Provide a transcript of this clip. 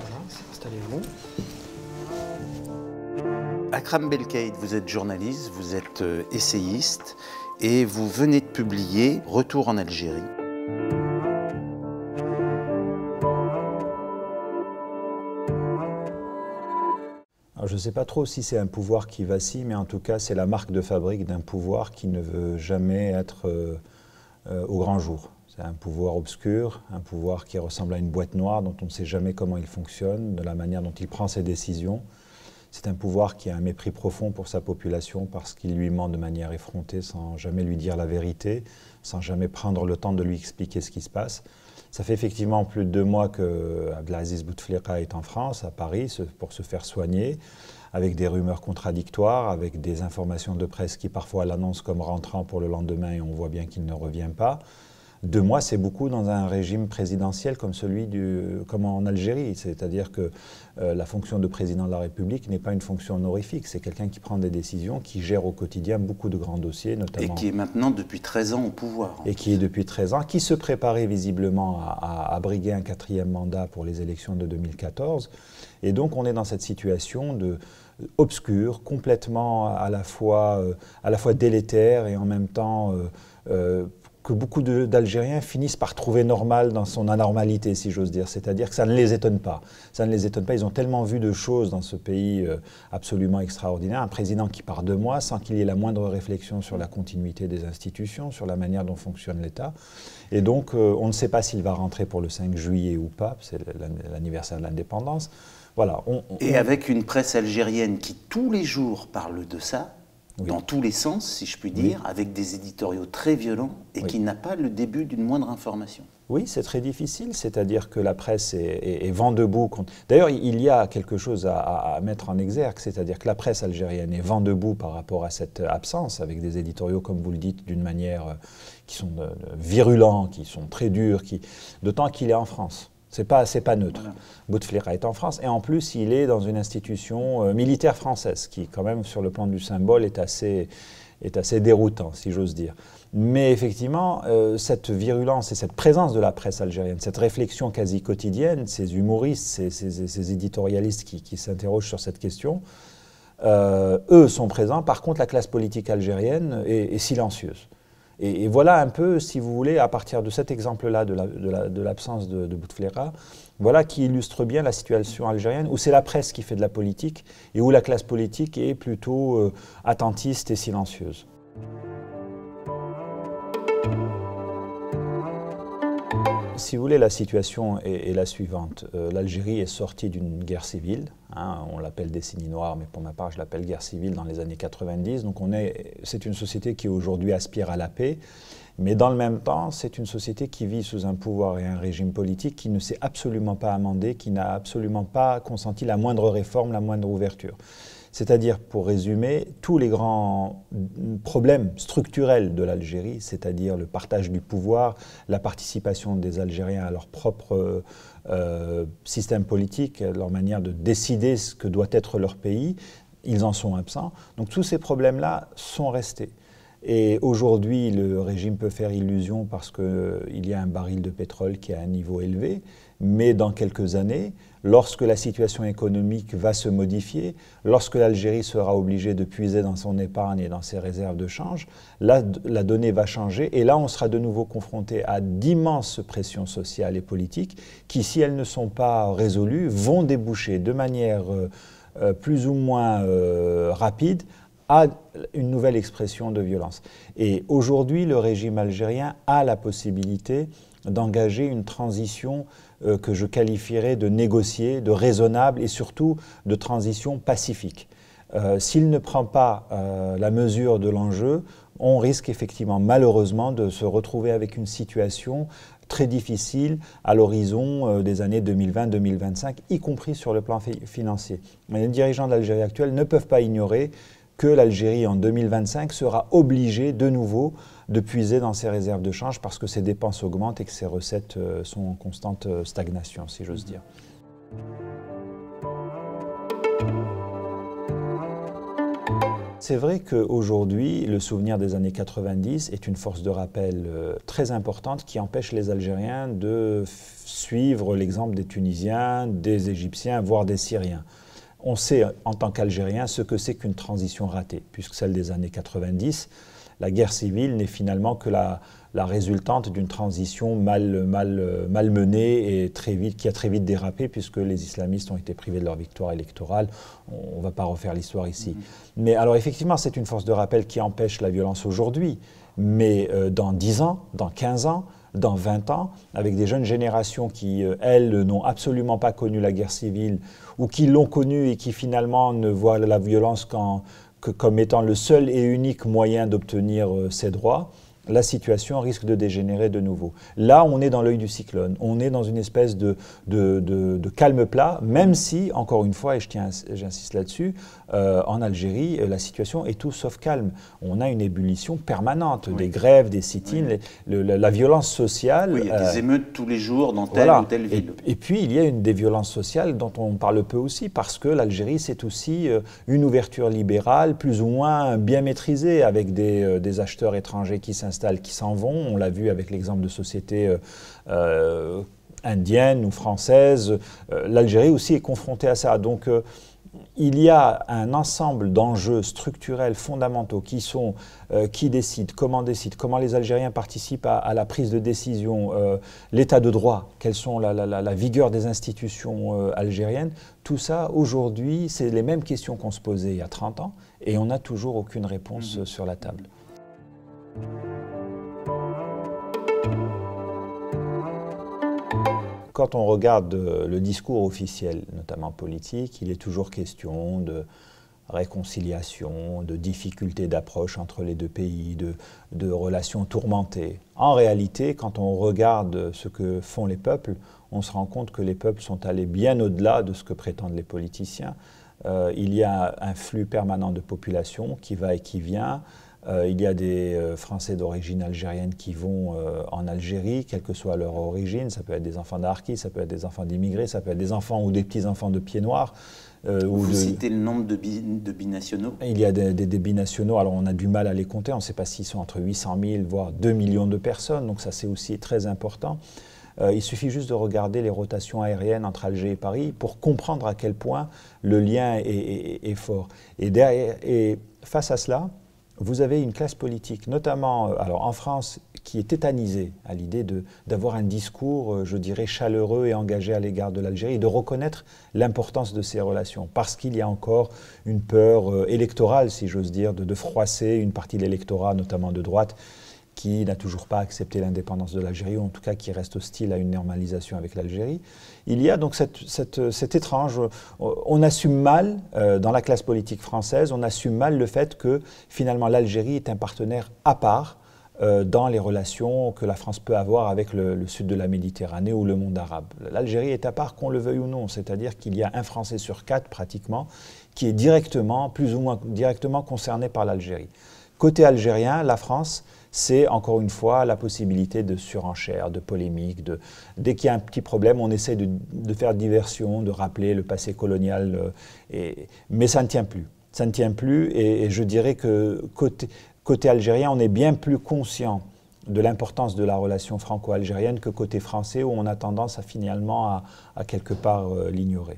Voilà, installez-vous. Akram Belkaïd, vous êtes journaliste, vous êtes euh, essayiste et vous venez de publier Retour en Algérie. je ne sais pas trop si c'est un pouvoir qui vacille, mais en tout cas, c'est la marque de fabrique d'un pouvoir qui ne veut jamais être euh, euh, au grand jour. C'est un pouvoir obscur, un pouvoir qui ressemble à une boîte noire dont on ne sait jamais comment il fonctionne, de la manière dont il prend ses décisions. C'est un pouvoir qui a un mépris profond pour sa population parce qu'il lui ment de manière effrontée sans jamais lui dire la vérité, sans jamais prendre le temps de lui expliquer ce qui se passe. Ça fait effectivement plus de deux mois que Abdelaziz Bouteflika est en France, à Paris, pour se faire soigner, avec des rumeurs contradictoires, avec des informations de presse qui parfois l'annoncent comme rentrant pour le lendemain et on voit bien qu'il ne revient pas. Deux mois, c'est beaucoup dans un régime présidentiel comme celui du, comme en Algérie. C'est-à-dire que euh, la fonction de président de la République n'est pas une fonction honorifique. C'est quelqu'un qui prend des décisions, qui gère au quotidien beaucoup de grands dossiers, notamment. Et qui est maintenant depuis 13 ans au pouvoir. Et qui est depuis 13 ans, qui se préparait visiblement à, à, briguer un quatrième mandat pour les élections de 2014. Et donc, on est dans cette situation de obscure, complètement à la fois, euh, à la fois délétère et en même temps euh, que beaucoup d'Algériens finissent par trouver normal dans son anormalité, si j'ose dire. C'est-à-dire que ça ne les étonne pas. Ça ne les étonne pas. Ils ont tellement vu de choses dans ce pays euh, absolument extraordinaire. Un président qui part deux mois sans qu'il y ait la moindre réflexion sur la continuité des institutions, sur la manière dont fonctionne l'État. Et donc, euh, on ne sait pas s'il va rentrer pour le 5 juillet ou pas. C'est l'anniversaire de l'indépendance. Voilà. Et avec une presse algérienne qui tous les jours parle de ça, dans tous les sens, si je puis dire, avec des éditoriaux très violents et qui n'a pas le début d'une moindre information. Oui, c'est très difficile, c'est-à-dire que la presse est, vent debout. D'ailleurs, il y a quelque chose à, mettre en exergue, c'est-à-dire que la presse algérienne est vent debout par rapport à cette absence, avec des éditoriaux, comme vous le dites, d'une manière euh, qui sont euh, virulents, qui sont très durs, qui... d'autant qu'il est en France. C'est pas, pas neutre. Bouteflika est en France et en plus il est dans une institution euh, militaire française qui quand même sur le plan du symbole est assez, déroutant si j'ose dire. Mais effectivement, euh, cette virulence et cette présence de la presse algérienne, cette réflexion quasi quotidienne, ces humoristes, ces, éditorialistes qui, s'interrogent sur cette question, euh, eux sont présents. Par contre, la classe politique algérienne est silencieuse. Et, voilà un peu, si vous voulez, à partir de cet exemple-là, de l'absence de, Bouteflika, voilà qui illustre bien la situation algérienne, où c'est la presse qui fait de la politique et où la classe politique est plutôt euh, attentiste et silencieuse. Si vous voulez, la situation est, la suivante. Euh, L'Algérie est sortie d'une guerre civile. Hein, on l'appelle décennie noire, mais pour ma part, je l'appelle guerre civile dans les années 90. Donc c'est une société qui aujourd'hui aspire à la paix. Mais dans le même temps, c'est une société qui vit sous un pouvoir et un régime politique qui ne s'est absolument pas amendé, qui n'a absolument pas consenti la moindre réforme, la moindre ouverture. C'est-à-dire, pour résumer, tous les grands problèmes structurels de l'Algérie, c'est-à-dire le partage du pouvoir, la participation des Algériens à leur propre euh, système politique, leur manière de décider ce que doit être leur pays, ils en sont absents. Donc tous ces problèmes-là sont restés. Et aujourd'hui, le régime peut faire illusion parce qu'il y a un baril de pétrole qui a un niveau élevé, mais dans quelques années, lorsque la situation économique va se modifier, lorsque l'Algérie sera obligée de puiser dans son épargne et dans ses réserves de change, la donnée va changer et là, on sera de nouveau confronté à d'immenses pressions sociales et politiques qui, si elles ne sont pas résolues, vont déboucher de manière euh, euh, plus ou moins euh, rapide à une nouvelle expression de violence. Et aujourd'hui, le régime algérien a la possibilité d'engager une transition euh, que je qualifierais de négociée, de raisonnable et surtout de transition pacifique. Euh, s'il ne prend pas euh, la mesure de l'enjeu, on risque effectivement malheureusement de se retrouver avec une situation très difficile à l'horizon des années 2020-2025, y compris sur le plan financier. les dirigeants de l'Algérie actuelle ne peuvent pas ignorer que l'Algérie en 2025 sera obligée de nouveau de puiser dans ses réserves de change parce que ses dépenses augmentent et que ses recettes euh, sont en constante euh, stagnation, si j'ose dire. C'est vrai qu'aujourd'hui, le souvenir des années 90 est une force de rappel euh, très importante qui empêche les Algériens de suivre l'exemple des Tunisiens, des Égyptiens, voire des Syriens on sait en tant qu'Algérien ce que c'est qu'une transition ratée, puisque celle des années 90, la guerre civile n'est finalement que la, résultante d'une transition mal, menée et qui a très vite dérapé, puisque les islamistes ont été privés de leur victoire électorale. On ne va pas refaire l'histoire ici. Mm-hmm. Mais alors effectivement, c'est une force de rappel qui empêche la violence aujourd'hui. Mais euh, dans 10 ans, dans 15 ans, dans 20 ans, avec des jeunes générations qui, euh, elles, n'ont absolument pas connu la guerre civile ou qui l'ont connue et qui finalement ne voient la violence que, comme étant le seul et unique moyen d'obtenir ses euh, droits la situation risque de dégénérer de nouveau. Là, on est dans l'œil du cyclone, on est dans une espèce de, calme plat, même si, encore une fois, et j'insiste là-dessus, euh, en Algérie, euh, la situation est tout sauf calme. On a une ébullition permanente, des grèves, des sit-ins, la, violence sociale. Oui, il y a des euh, émeutes tous les jours dans telle ou telle ville. Et, puis, il y a une des violences sociales dont on parle peu aussi, parce que l'Algérie, c'est aussi une ouverture libérale, plus ou moins bien maîtrisée, avec des, acheteurs étrangers qui s'installent qui s'en vont. On l'a vu avec l'exemple de sociétés euh, euh, indiennes ou françaises. Euh, L'Algérie aussi est confrontée à ça. Donc il y a un ensemble d'enjeux structurels fondamentaux qui sont qui décide, comment décide, comment les Algériens participent à, la prise de décision, l'état de droit, quelles sont la, la, la, vigueur des institutions algériennes. Tout ça, aujourd'hui, c'est les mêmes questions qu'on se posait il y a 30 ans et on n'a toujours aucune réponse mhm. sur la table. quand on regarde euh, le discours officiel, notamment politique, il est toujours question de réconciliation, de difficultés d'approche entre les deux pays, de, relations tourmentées. En réalité, quand on regarde ce que font les peuples, on se rend compte que les peuples sont allés bien au-delà de ce que prétendent les politiciens. Euh, il y a un flux permanent de population qui va et qui vient. Euh, il y a des euh, Français d'origine algérienne qui vont euh, en Algérie, quelle que soit leur origine. Ça peut être des enfants d'Arki, ça peut être des enfants d'immigrés, ça peut être des enfants ou des petits-enfants de pieds noirs. Vous citez le nombre de, de, binationaux Il y a des, binationaux, alors on a du mal à les compter, on ne sait pas s'ils sont entre 800 000, voire 2 millions de personnes, donc ça c'est aussi très important. il suffit juste de regarder les rotations aériennes entre Alger et Paris pour comprendre à quel point le lien est, fort. et face à cela, vous avez une classe politique, notamment euh, alors en France, qui est tétanisée à l'idée d'avoir un discours, euh, je dirais, chaleureux et engagé à l'égard de l'Algérie, et de reconnaître l'importance de ces relations, parce qu'il y a encore une peur euh, électorale, si j'ose dire, de, de, froisser une partie de l'électorat, notamment de droite, qui n'a toujours pas accepté l'indépendance de l'Algérie, ou en tout cas qui reste hostile à une normalisation avec l'Algérie. Il y a donc cette, étrange... Euh, on assume mal, euh, dans la classe politique française, on assume mal le fait que finalement l'Algérie est un partenaire à part euh, dans les relations que la France peut avoir avec le sud de la Méditerranée ou le monde arabe. L'Algérie est à part qu'on le veuille ou non, c'est-à-dire qu'il y a un Français sur quatre pratiquement qui est directement, plus ou moins directement concerné par l'Algérie. Côté algérien, la France, c'est encore une fois la possibilité de surenchère, de polémique. De, dès qu'il y a un petit problème, on essaie de, faire diversion, de rappeler le passé colonial, euh, mais ça ne tient plus. Ça ne tient plus et, je dirais que côté, algérien, on est bien plus conscient de l'importance de la relation franco-algérienne que côté français où on a tendance à finalement à, quelque part euh, l'ignorer.